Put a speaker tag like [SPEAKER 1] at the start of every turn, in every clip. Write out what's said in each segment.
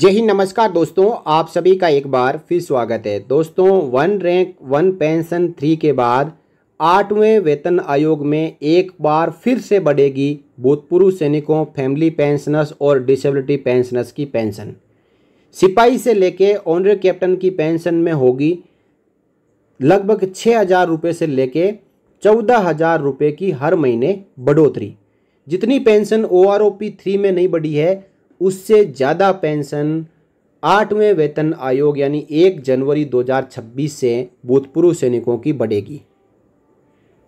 [SPEAKER 1] जय हिंद नमस्कार दोस्तों आप सभी का एक बार फिर स्वागत है दोस्तों one rank one pension three के बाद आठवें वेतन आयोग में एक बार फिर से बढ़ेगी भूतपूर्व सैनिकों फैमिली पेंशनर्स और डिसेबिलिटी पेंशनर्स की पेंशन सिपाही से लेके ऑनर कैप्टन की पेंशन में होगी लगभग छः हज़ार रुपये से लेके चौदह हज़ार रुपये की हर महीने बढ़ोतरी जितनी pension O R O P three में नहीं बढ़ी है उससे ज़्यादा पेंशन आठवें वेतन आयोग यानी एक जनवरी 2026 से भूतपूर्व सैनिकों की बढ़ेगी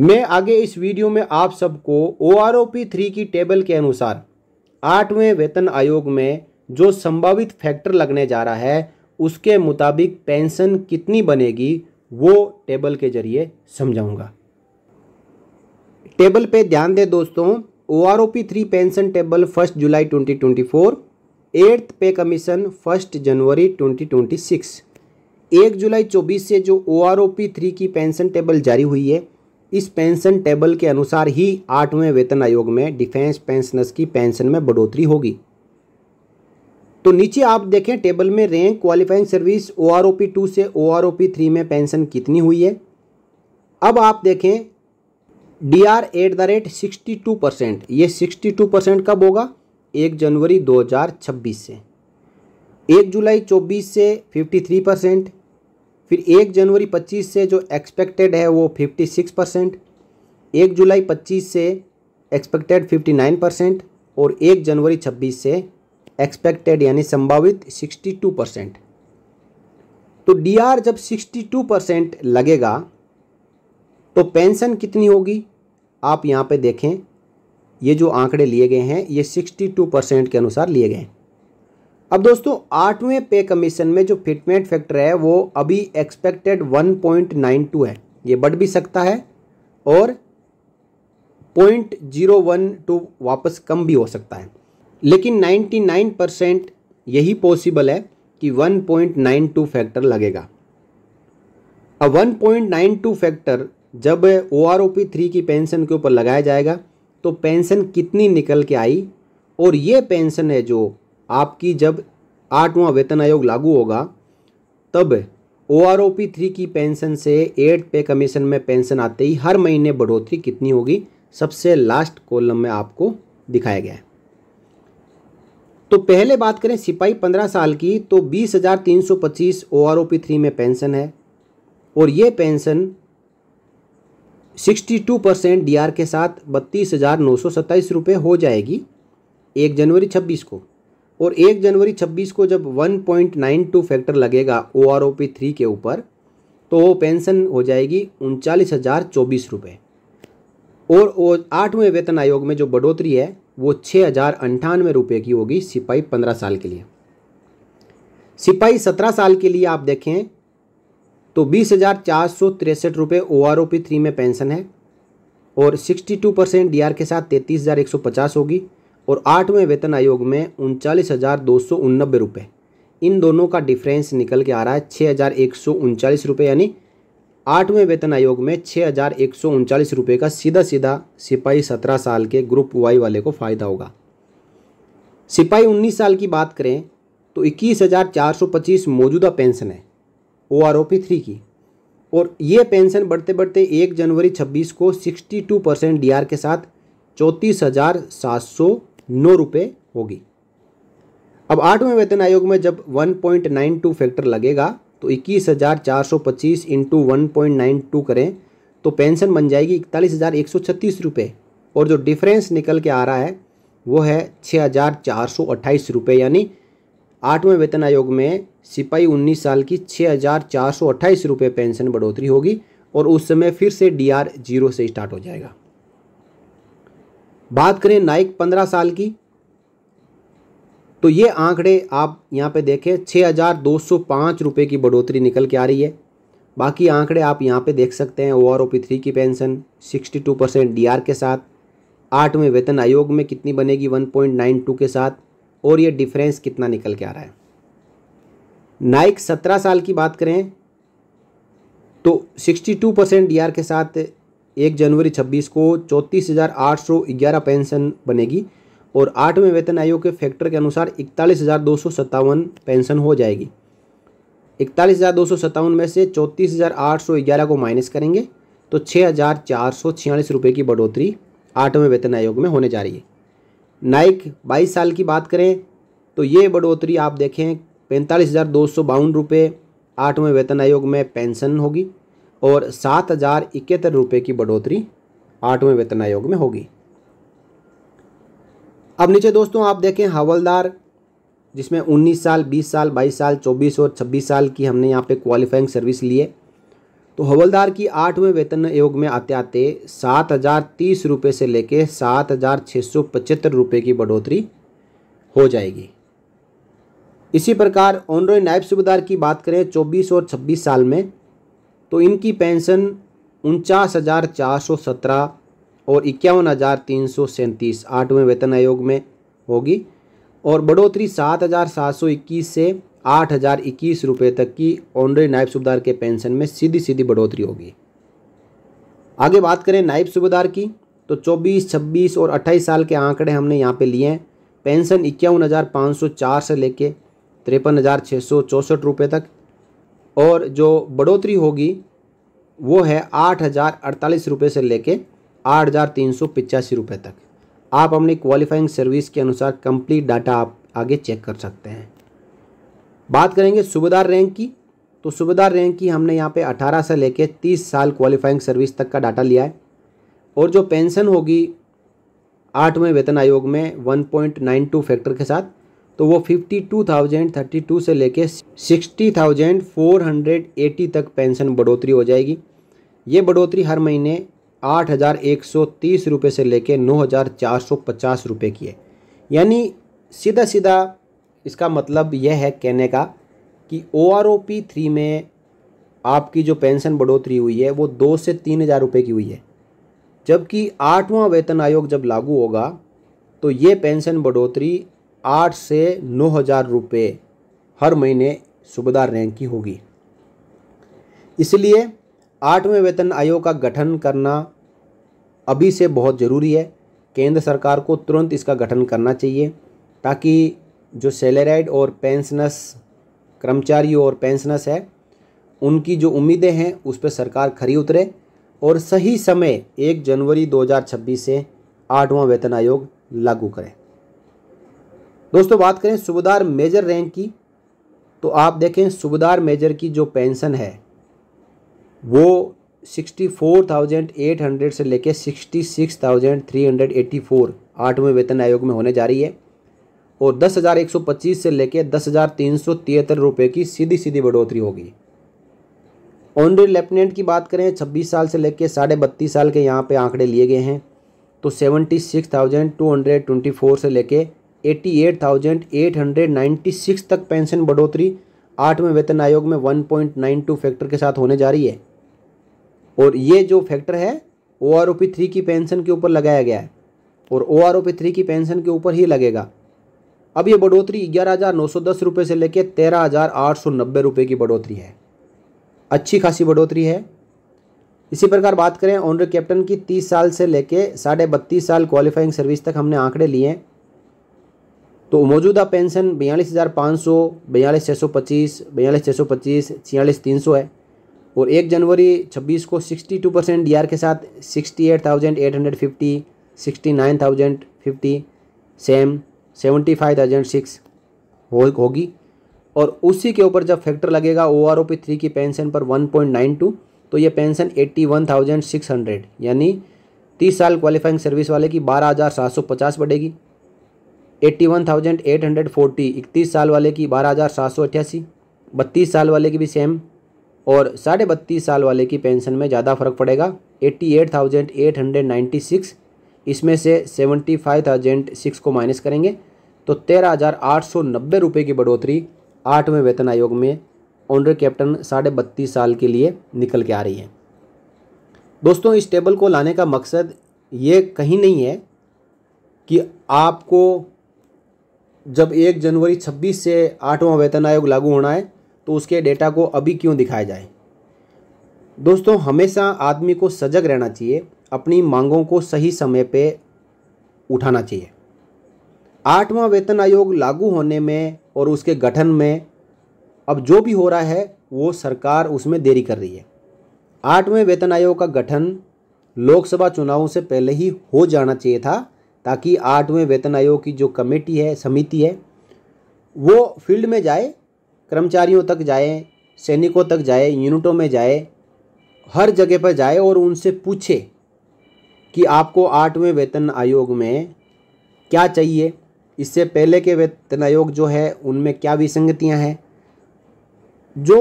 [SPEAKER 1] मैं आगे इस वीडियो में आप सबको O R O P three की टेबल के अनुसार आठवें वेतन आयोग में जो संभावित फैक्टर लगने जा रहा है उसके मुताबिक पेंशन कितनी बनेगी वो टेबल के जरिए समझाऊंगा टेबल पे ध्यान दें दोस्तों O R O P three pension table first July twenty twenty four eighth pay commission first January twenty twenty six एक जुलाई चौबीस से जो O R O P three की पेंशन टेबल जारी हुई है इस पेंशन टेबल के अनुसार ही आठवें वेतन आयोग में डिफेंस पेंशनर्स की पेंशन में बढ़ोतरी होगी तो नीचे आप देखें टेबल में rank qualifying service O R O P two से O R O P three में पेंशन कितनी हुई है अब आप देखें D R at the rate sixty two percent ये सिक्सटी टू परसेंट कब होगा एक जनवरी दो हज़ार छब्बीस से एक जुलाई चौबीस से फिफ्टी थ्री परसेंट फिर एक जनवरी पच्चीस से जो एक्सपेक्टेड है वो फिफ्टी सिक्स परसेंट एक जुलाई पच्चीस से एक्सपेक्टेड फिफ्टी नाइन परसेंट और एक जनवरी छब्बीस से एक्सपेक्टेड यानी संभावित सिक्सटी टू परसेंट तो डी आर जब सिक्सटी टू परसेंट लगेगा तो पेंशन कितनी होगी आप यहाँ पे देखें ये जो आंकड़े लिए गए हैं ये सिक्सटी टू परसेंट के अनुसार लिए गए हैं अब दोस्तों आठवें पे कमीशन में जो फिटमेंट फैक्टर है वो अभी एक्सपेक्टेड 1.92 है ये बढ़ भी सकता है और 0.012 वापस कम भी हो सकता है लेकिन 99 परसेंट यही पॉसिबल है कि 1.92 फैक्टर लगेगा अब 1.92 फैक्टर जब O R O P three की पेंशन के ऊपर लगाया जाएगा तो पेंशन कितनी निकल के आई और ये पेंशन है जो आपकी जब आठवां वेतन आयोग लागू होगा तब O R O P three की पेंशन से एट पे कमीशन में पेंशन आते ही हर महीने बढ़ोतरी कितनी होगी सबसे लास्ट कॉलम में आपको दिखाया गया है तो पहले बात करें सिपाही पंद्रह साल की तो बीस हज़ार तीन सौ पच्चीस O R O P three में पेंशन है और ये पेंशन 62 परसेंट डी के साथ बत्तीस हज़ार नौ सौ सत्ताईस रुपये हो जाएगी एक जनवरी छब्बीस को और एक जनवरी छब्बीस को जब 1.92 फैक्टर लगेगा O R O P three के ऊपर तो वो पेंशन हो जाएगी उनचालीस हज़ार चौबीस रुपये और वो आठवें वेतन आयोग में जो बढ़ोतरी है वो छः हज़ार अंठानवे रुपये की होगी सिपाही पंद्रह साल के लिए सिपाही सत्रह साल के लिए आप देखें तो बीस हज़ार चार सौ तिरसठ रुपये O R O P three में पेंशन है और sixty two percent D R के साथ तैंतीस हज़ार एक सौ पचास होगी और आठवें वेतन आयोग में उनचालीस हज़ार दो सौ उननबे रुपये इन दोनों का डिफरेंस निकल के आ रहा है छः हज़ार एक सौ उनचालीस रुपये यानी आठवें वेतन आयोग में छः हज़ार एक सौ उनचालीस रुपये का सीधा सीधा सिपाही सत्रह साल के ग्रुप वाई वाले को फ़ायदा होगा सिपाही उन्नीस साल की बात करें तो इक्कीस हज़ार चार सौ पच्चीस मौजूदा पेंशन है O R O P three की और ये पेंशन बढ़ते बढ़ते एक जनवरी छब्बीस को sixty two percent D R के साथ चौंतीस हज़ार सात सौ नौ रुपये होगी अब आठवें वेतन आयोग में जब one point nine two factor लगेगा तो इक्कीस हज़ार चार सौ पच्चीस into one point nine two करें तो पेंशन बन जाएगी इकतालीस हज़ार एक सौ छत्तीस रुपये और जो डिफरेंस निकल के आ रहा है वो है छः हज़ार चार सौ अट्ठाईस रुपये यानी आठवें वेतन आयोग में सिपाही उन्नीस साल की छः हज़ार चार सौ अट्ठाईस रुपये पेंशन बढ़ोतरी होगी और उस समय फिर से डी आर जीरो से स्टार्ट हो जाएगा बात करें नाइक पंद्रह साल की तो ये आंकड़े आप यहाँ पे देखें छः हज़ार दो सौ पाँच रुपये की बढ़ोतरी निकल के आ रही है बाकी आंकड़े आप यहाँ पे देख सकते हैं O R O P three की pension sixty two percent D R के साथ आठवें वेतन आयोग में कितनी बनेगी वन पॉइंट नाइन टू के साथ और ये डिफरेंस कितना निकल के आ रहा है नाइक सत्रह साल की बात करें तो सिक्सटी टू परसेंट डी के साथ एक जनवरी छब्बीस को चौंतीस हज़ार आठ सौ ग्यारह पेंशन बनेगी और आठवें वेतन आयोग के फैक्टर के अनुसार इकतालीस हज़ार दो सौ सत्तावन पेंशन हो जाएगी इकतालीस हज़ार दो सौ सत्तावन में से चौंतीस हज़ार आठ सौ ग्यारह को माइनस करेंगे तो छः हज़ार चार सौ छियालीस रुपये की बढ़ोतरी आठवें वेतन आयोग में होने जा रही है नाइक 22 साल की बात करें तो ये बढ़ोतरी आप देखें पैंतालीस हज़ार दो सौ बावन रुपये आठवें वेतन आयोग में पेंशन होगी और सात हज़ार इकहत्तर रुपये की बढ़ोतरी आठवें वेतन आयोग में होगी अब नीचे दोस्तों आप देखें हवलदार जिसमें 19 साल 20 साल 22 साल 24 और 26 साल की हमने यहाँ पे क्वालिफाइंग सर्विस लिए तो हवलदार की आठवें वेतन आयोग में आते आते सात हज़ार तीस रुपये से लेके सात हज़ार छः सौ पचहत्तर रुपये की बढ़ोतरी हो जाएगी इसी प्रकार ऑनरोय नायब सूबेदार की बात करें चौबीस और छब्बीस साल में तो इनकी पेंशन उनचास हज़ार चार सौ सत्रह और इक्यावन हज़ार तीन सौ सैंतीस आठवें वेतन आयोग में होगी और बढ़ोतरी सात हज़ार सात सौ इक्कीस से आठ हज़ार इक्कीस रुपये तक की ऑनरे नायब सूबेदार के पेंशन में सीधी सीधी बढ़ोतरी होगी आगे बात करें नायब सूबेदार की तो 24, 26 और 28 साल के आंकड़े हमने यहाँ पे लिए हैं पेंशन इक्यावन हज़ार पाँच सौ चार से लेके तिरपन हज़ार छः सौ रुपये तक और जो बढ़ोतरी होगी वो है आठ हज़ार अड़तालीस रुपये से लेके आठ हज़ार तीन सौ रुपये तक आप अपनी क्वालिफाइंग सर्विस के अनुसार कंप्लीट डाटा आप आगे चेक कर सकते हैं बात करेंगे सूबेदार रैंक की तो सूबेदार रैंक की हमने यहाँ पे 18 से लेके 30 साल क्वालिफाइंग सर्विस तक का डाटा लिया है और जो पेंशन होगी आठवें वेतन आयोग में 1.92 फैक्टर के साथ तो वो 52,032 से लेके 60,480 तक पेंशन बढ़ोतरी हो जाएगी ये बढ़ोतरी हर महीने आठ हज़ार एक सौ तीस रुपये से लेके नौ हज़ार चार सौ पचास रुपये की है यानी सीधा सीधा इसका मतलब यह है कहने का कि O R O P three में आपकी जो पेंशन बढ़ोतरी हुई है वो दो से तीन हज़ार रुपये की हुई है जबकि आठवां वेतन आयोग जब लागू होगा तो ये पेंशन बढ़ोतरी आठ से नौ हज़ार रुपये हर महीने सूबेदार रैंक की होगी इसलिए आठवें वेतन आयोग का गठन करना अभी से बहुत ज़रूरी है केंद्र सरकार को तुरंत इसका गठन करना चाहिए ताकि जो सेलेराइड और पेंशनस कर्मचारी और पेंशनस है उनकी जो उम्मीदें हैं उस पर सरकार खरी उतरे और सही समय एक जनवरी 2026 से आठवां वेतन आयोग लागू करें दोस्तों बात करें सुबेदार मेजर रैंक की तो आप देखें सुबेदार मेजर की जो पेंशन है वो sixty four thousand eight hundred से लेकर sixty six thousand three hundred eighty four आठवें वेतन आयोग में होने जा रही है और दस हज़ार एक सौ पच्चीस से लेकर दस हज़ार तीन सौ तिहत्तर रुपये की सीधी सीधी बढ़ोतरी होगी ऑनरी लेफ्टिनेंट की बात करें छब्बीस साल से लेकर साढ़े बत्तीस साल के यहाँ पे आंकड़े लिए गए हैं तो seventy six thousand two hundred twenty four से लेकर eighty eight thousand eight hundred ninety six तक पेंशन बढ़ोतरी आठवें वेतन आयोग में one point nine two factor के साथ होने जा रही है और ये जो फैक्टर है O R O P three की पेंशन के ऊपर लगाया गया है और O R O P three की पेंशन के ऊपर ही लगेगा अब ये बढ़ोतरी ग्यारह हज़ार नौ सौ दस रुपये से लेकर तेरह हज़ार आठ सौ नब्बे रुपये की बढ़ोतरी है अच्छी खासी बढ़ोतरी है इसी प्रकार बात करें ऑनर कैप्टन की तीस साल से लेके साढ़े बत्तीस साल क्वालिफाइंग सर्विस तक हमने आंकड़े लिए हैं तो मौजूदा पेंशन बयालीस हज़ार पाँच सौ बयालीस छः सौ पच्चीस बयालीस छः सौ पच्चीस छियालीस तीन सौ है और एक जनवरी छब्बीस को सिक्सटी टू परसेंट डी के साथ sixty eight thousand eight hundred fifty sixty nine thousand fifty same seventy five thousand six होगी और उसी के ऊपर जब फैक्टर लगेगा O R O P three की पेंशन पर वन पॉइंट नाइन टू तो ये pension eighty one thousand six hundred यानी तीस साल क्वालिफाइंग सर्विस वाले की बारह हज़ार सात सौ पचास बढ़ेगी eighty one thousand eight hundred forty इकतीस साल वाले की बारह हज़ार सात सौ अट्ठासी बत्तीस साल वाले की भी सेम और साढ़े बत्तीस साल वाले की पेंशन में ज़्यादा फ़र्क पड़ेगा eighty eight thousand eight hundred ninety six इसमें से सेवेंटी फाइव थाउजेंड सिक्स को माइनस करेंगे तो तेरह हज़ार आठ सौ नब्बे रुपये की बढ़ोतरी आठवें वेतन आयोग में ऑनरे कैप्टन साढ़े बत्तीस साल के लिए निकल के आ रही है दोस्तों इस टेबल को लाने का मकसद ये कहीं नहीं है कि आपको जब एक जनवरी छब्बीस से आठवां वेतन आयोग लागू होना है तो उसके डेटा को अभी क्यों दिखाया जाए दोस्तों हमेशा आदमी को सजग रहना चाहिए अपनी मांगों को सही समय पे उठाना चाहिए आठवां वेतन आयोग लागू होने में और उसके गठन में अब जो भी हो रहा है वो सरकार उसमें देरी कर रही है आठवें वेतन आयोग का गठन लोकसभा चुनावों से पहले ही हो जाना चाहिए था ताकि आठवें वेतन आयोग की जो कमेटी है समिति है वो फील्ड में जाए कर्मचारियों तक जाए सैनिकों तक जाए यूनिटों में जाए हर जगह पर जाए और उनसे पूछे कि आपको आठवें वेतन आयोग में क्या चाहिए इससे पहले के वेतन आयोग जो है उनमें क्या विसंगतियां हैं जो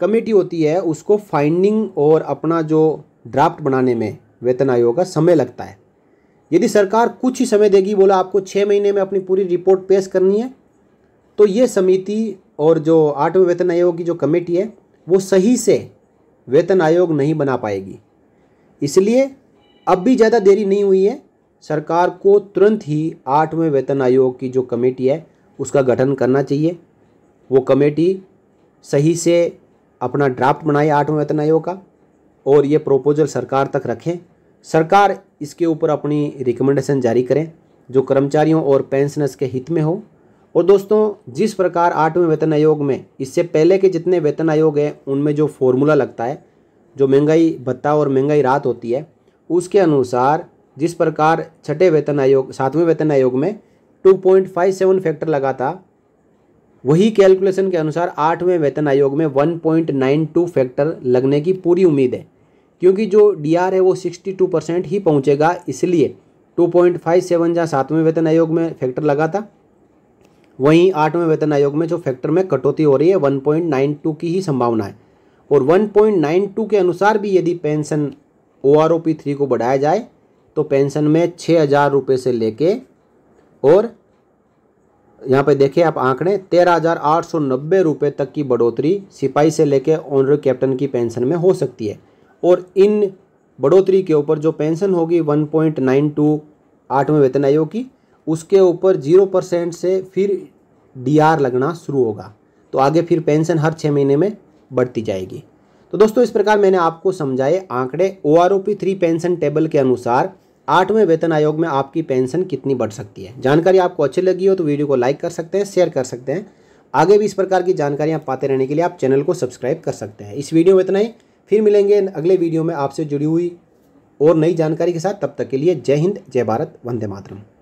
[SPEAKER 1] कमेटी होती है उसको फाइंडिंग और अपना जो ड्राफ्ट बनाने में वेतन आयोग का समय लगता है यदि सरकार कुछ ही समय देगी बोला आपको छः महीने में अपनी पूरी रिपोर्ट पेश करनी है तो ये समिति और जो आठवें वेतन आयोग की जो कमेटी है वो सही से वेतन आयोग नहीं बना पाएगी इसलिए अब भी ज़्यादा देरी नहीं हुई है सरकार को तुरंत ही आठवें वेतन आयोग की जो कमेटी है उसका गठन करना चाहिए वो कमेटी सही से अपना ड्राफ्ट बनाए आठवें वेतन आयोग का और ये प्रोपोजल सरकार तक रखें सरकार इसके ऊपर अपनी रिकमेंडेशन जारी करें जो कर्मचारियों और पेंशनर्स के हित में हो और दोस्तों जिस प्रकार आठवें वेतन आयोग में इससे पहले के जितने वेतन आयोग हैं उनमें जो फॉर्मूला लगता है जो महंगाई भत्ता और महंगाई राहत होती है उसके अनुसार जिस प्रकार छठे वेतन आयोग सातवें वेतन आयोग में 2.57 फैक्टर लगा था वही कैलकुलेशन के अनुसार आठवें वेतन आयोग में 1.92 फैक्टर लगने की पूरी उम्मीद है क्योंकि जो डीआर है वो 62 परसेंट ही पहुंचेगा इसलिए 2.57 जहाँ सातवें वेतन आयोग में फैक्टर लगा था वहीं आठवें वेतन आयोग में जो फैक्टर में कटौती हो रही है वन की ही संभावना है और 1.92 के अनुसार भी यदि pension O R O P three को बढ़ाया जाए तो पेंशन में छः हज़ार रुपये से लेके और यहाँ पे देखिए आप आंकड़े तेरह हज़ार आठ सौ नब्बे रुपये तक की बढ़ोतरी सिपाही से लेके ऑनर कैप्टन की पेंशन में हो सकती है और इन बढ़ोतरी के ऊपर जो पेंशन होगी वन पॉइंट नाइन टू आठवें वेतन आयोग की उसके ऊपर जीरो परसेंट से फिर आर लगना शुरू होगा तो आगे फिर पेंशन हर छः महीने में बढ़ती जाएगी तो दोस्तों इस प्रकार मैंने आपको समझाए आंकड़े O R O P three pension table के अनुसार आठवें वेतन आयोग में आपकी पेंशन कितनी बढ़ सकती है जानकारी आपको अच्छी लगी हो तो वीडियो को लाइक कर सकते हैं शेयर कर सकते हैं आगे भी इस प्रकार की जानकारियाँ पाते रहने के लिए आप चैनल को सब्सक्राइब कर सकते हैं इस वीडियो में इतना ही फिर मिलेंगे अगले वीडियो में आपसे जुड़ी हुई और नई जानकारी के साथ तब तक के लिए जय हिंद जय भारत वंदे मातरम